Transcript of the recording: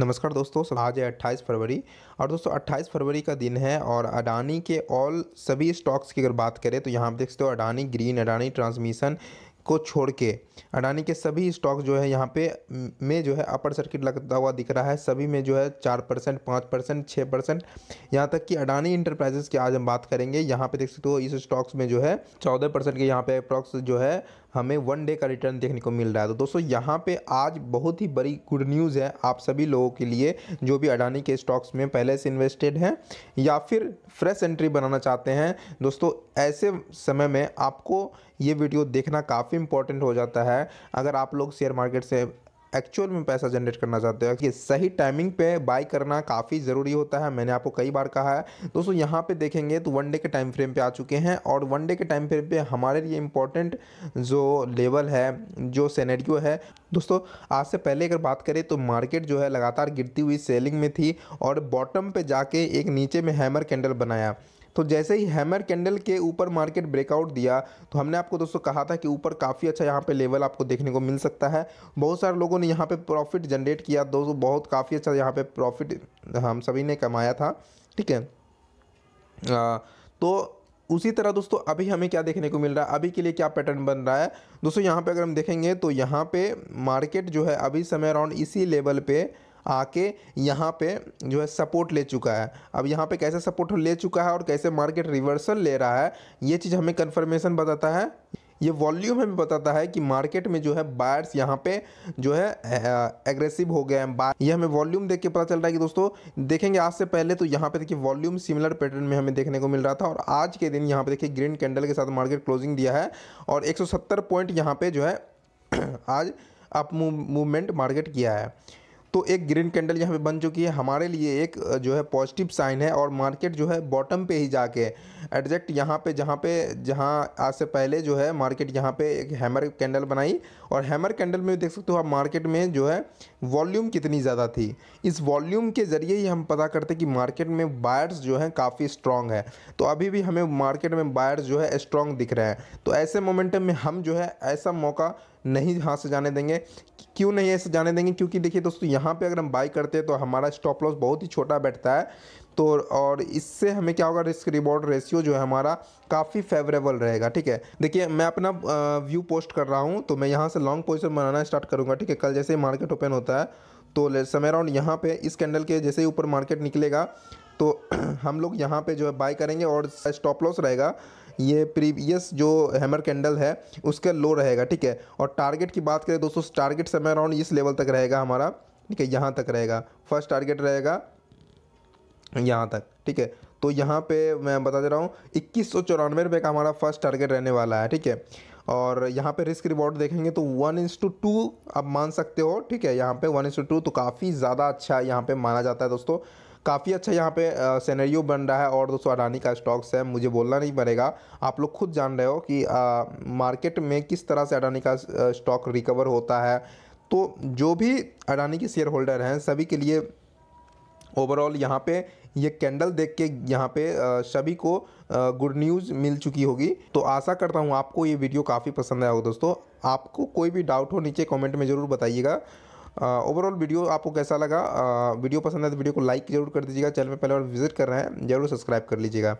नमस्कार दोस्तों आज है 28 फरवरी और दोस्तों 28 फरवरी का दिन है और अडानी के ऑल सभी स्टॉक्स की अगर बात करें तो यहाँ आप देख सकते हो अडानी ग्रीन अडानी ट्रांसमिशन को छोड़ के अडानी के सभी स्टॉक जो है यहाँ पे में जो है अपर सर्किट लगता हुआ दिख रहा है सभी में जो है चार परसेंट पाँच परसेंट छः परसेंट यहाँ तक कि अडानी इंटरप्राइजेस की आज हम बात करेंगे यहाँ पे देख सकते हो इस स्टॉक्स में जो है चौदह परसेंट के यहाँ पे अप्रॉक्स जो है हमें वन डे का रिटर्न देखने को मिल रहा है तो दोस्तों यहाँ पे आज बहुत ही बड़ी गुड न्यूज़ है आप सभी लोगों के लिए जो भी अडानी के स्टॉक्स में पहले से इन्वेस्टेड हैं या फिर फ्रेश एंट्री बनाना चाहते हैं दोस्तों ऐसे समय में आपको ये वीडियो देखना काफ़ी इंपॉर्टेंट हो जाता है अगर आप लोग शेयर मार्केट से एक्चुअल में पैसा जनरेट करना चाहते हो कि सही टाइमिंग पे बाय करना काफ़ी ज़रूरी होता है मैंने आपको कई बार कहा है दोस्तों यहाँ पे देखेंगे तो वन डे के टाइम फ्रेम पे आ चुके हैं और वन डे के टाइम फ्रेम पे हमारे लिए इम्पोर्टेंट जो लेवल है जो सेनेरियो है दोस्तों आज से पहले अगर बात करें तो मार्केट जो है लगातार गिरती हुई सेलिंग में थी और बॉटम पर जाके एक नीचे में हैमर कैंडल बनाया तो जैसे ही हैमर कैंडल के ऊपर मार्केट ब्रेकआउट दिया तो हमने आपको दोस्तों कहा था कि ऊपर काफ़ी अच्छा यहाँ पे लेवल आपको देखने को मिल सकता है बहुत सारे लोगों ने यहाँ पे प्रॉफिट जनरेट किया दोस्तों बहुत काफ़ी अच्छा यहाँ पे प्रॉफिट हम सभी ने कमाया था ठीक है तो उसी तरह दोस्तों अभी हमें क्या देखने को मिल रहा है अभी के लिए क्या पैटर्न बन रहा है दोस्तों यहाँ पर अगर हम देखेंगे तो यहाँ पर मार्केट जो है अभी समय अराउंड इसी लेवल पे आके यहाँ पे जो है सपोर्ट ले चुका है अब यहाँ पे कैसे सपोर्ट ले चुका है और कैसे मार्केट रिवर्सल ले रहा है ये चीज़ हमें कन्फर्मेशन बताता है ये वॉल्यूम हमें बताता है कि मार्केट में जो है बायर्स यहाँ पे जो है एग्रेसिव हो गए हैं ये हमें वॉल्यूम देख के पता चल रहा है कि दोस्तों देखेंगे आज से पहले तो यहाँ पे देखिए वॉल्यूम सिमिलर पैटर्न में हमें देखने को मिल रहा था और आज के दिन यहाँ पे देखिए ग्रीन कैंडल के साथ मार्केट क्लोजिंग दिया है और एक पॉइंट यहाँ पर जो है आज अप मूवमेंट मार्केट किया है तो एक ग्रीन कैंडल यहाँ पे बन चुकी है हमारे लिए एक जो है पॉजिटिव साइन है और मार्केट जो है बॉटम पे ही जाके एडजेक्ट यहाँ पे जहाँ पे जहाँ आज से पहले जो है मार्केट यहाँ पे एक हैमर कैंडल बनाई और हैमर कैंडल में देख सकते हो आप मार्केट में जो है वॉल्यूम कितनी ज़्यादा थी इस वॉल्यूम के ज़रिए ही हम पता करते कि मार्केट में बायर्स जो हैं काफ़ी स्ट्रॉन्ग है तो अभी भी हमें मार्केट में बायर्स जो है स्ट्रॉन्ग दिख रहे हैं तो ऐसे मोमेंटम में हम जो है ऐसा मौका नहीं यहाँ से जाने देंगे क्यों नहीं ऐसे जाने देंगे क्योंकि देखिए दोस्तों यहाँ पे अगर हम बाई करते हैं तो हमारा स्टॉप लॉस बहुत ही छोटा बैठता है तो और इससे हमें क्या होगा रिस्क रिवॉर्ड रेशियो जो है हमारा काफ़ी फेवरेबल रहेगा ठीक है देखिए मैं अपना व्यू पोस्ट कर रहा हूँ तो मैं यहाँ से लॉन्ग पोजिशन बनाना स्टार्ट करूँगा ठीक है कल जैसे मार्केट ओपन होता है तो समय राउंड यहाँ पे इस कैंडल के जैसे ही ऊपर मार्केट निकलेगा तो हम लोग यहाँ पे जो है बाय करेंगे और स्टॉप लॉस रहेगा ये प्रीवियस जो हैमर कैंडल है उसका लो रहेगा ठीक है और टारगेट की बात करें दोस्तों टारगेट समय अराउंड इस लेवल तक रहेगा हमारा ठीक है यहाँ तक रहेगा फर्स्ट टारगेट रहेगा यहाँ तक ठीक है तो यहाँ पे मैं बता दे रहा हूँ इक्कीस सौ चौरानवे रुपये का हमारा फर्स्ट टारगेट रहने वाला है ठीक है और यहाँ पे रिस्क रिवॉर्ड देखेंगे तो वन इंस टू टू आप मान सकते हो ठीक है यहाँ पे वन इंस टू टू तो काफ़ी ज़्यादा अच्छा यहाँ पे माना जाता है दोस्तों काफ़ी अच्छा यहाँ पे सैनरियो बन रहा है और दोस्तों अडानी का स्टॉक्स है मुझे बोलना नहीं पड़ेगा आप लोग खुद जान रहे हो कि आ, मार्केट में किस तरह से अडानी का स्टॉक रिकवर होता है तो जो भी अडानी के शेयर होल्डर हैं सभी के लिए ओवरऑल यहाँ पे ये कैंडल देख के यहाँ पे सभी को गुड न्यूज़ मिल चुकी होगी तो आशा करता हूँ आपको ये वीडियो काफ़ी पसंद आया होगा दोस्तों आपको कोई भी डाउट हो नीचे कमेंट में ज़रूर बताइएगा ओवरऑल uh, वीडियो आपको कैसा लगा वीडियो uh, पसंद है तो वीडियो को लाइक जरूर कर दीजिएगा चैनल पर पहले बार विजिट कर रहे हैं जरूर सब्सक्राइब कर लीजिएगा